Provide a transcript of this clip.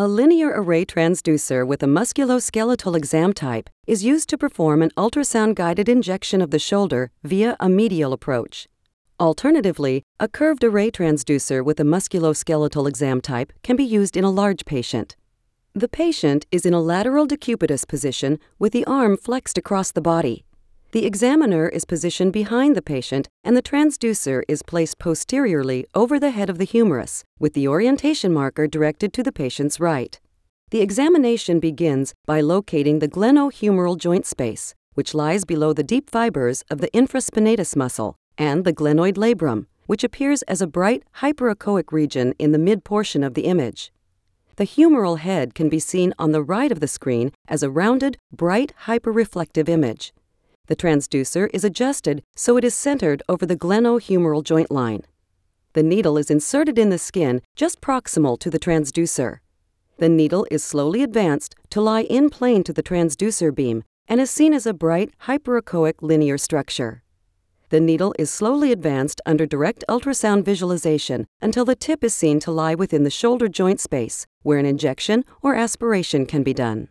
A linear array transducer with a musculoskeletal exam type is used to perform an ultrasound guided injection of the shoulder via a medial approach. Alternatively, a curved array transducer with a musculoskeletal exam type can be used in a large patient. The patient is in a lateral decubitus position with the arm flexed across the body. The examiner is positioned behind the patient and the transducer is placed posteriorly over the head of the humerus, with the orientation marker directed to the patient's right. The examination begins by locating the glenohumeral joint space, which lies below the deep fibers of the infraspinatus muscle, and the glenoid labrum, which appears as a bright hyperechoic region in the mid portion of the image. The humeral head can be seen on the right of the screen as a rounded, bright hyperreflective image the transducer is adjusted so it is centered over the glenohumeral joint line. The needle is inserted in the skin just proximal to the transducer. The needle is slowly advanced to lie in plane to the transducer beam and is seen as a bright, hyperechoic linear structure. The needle is slowly advanced under direct ultrasound visualization until the tip is seen to lie within the shoulder joint space, where an injection or aspiration can be done.